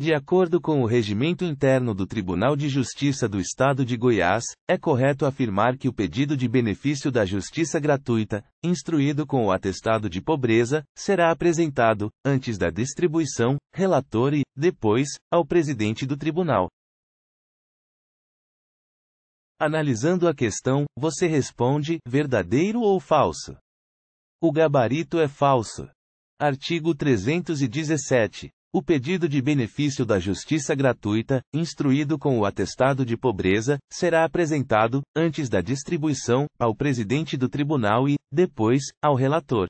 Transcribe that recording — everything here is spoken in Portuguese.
De acordo com o regimento interno do Tribunal de Justiça do Estado de Goiás, é correto afirmar que o pedido de benefício da justiça gratuita, instruído com o atestado de pobreza, será apresentado, antes da distribuição, relator e, depois, ao presidente do tribunal. Analisando a questão, você responde: verdadeiro ou falso? O gabarito é falso. Artigo 317. O pedido de benefício da justiça gratuita, instruído com o atestado de pobreza, será apresentado, antes da distribuição, ao presidente do tribunal e, depois, ao relator.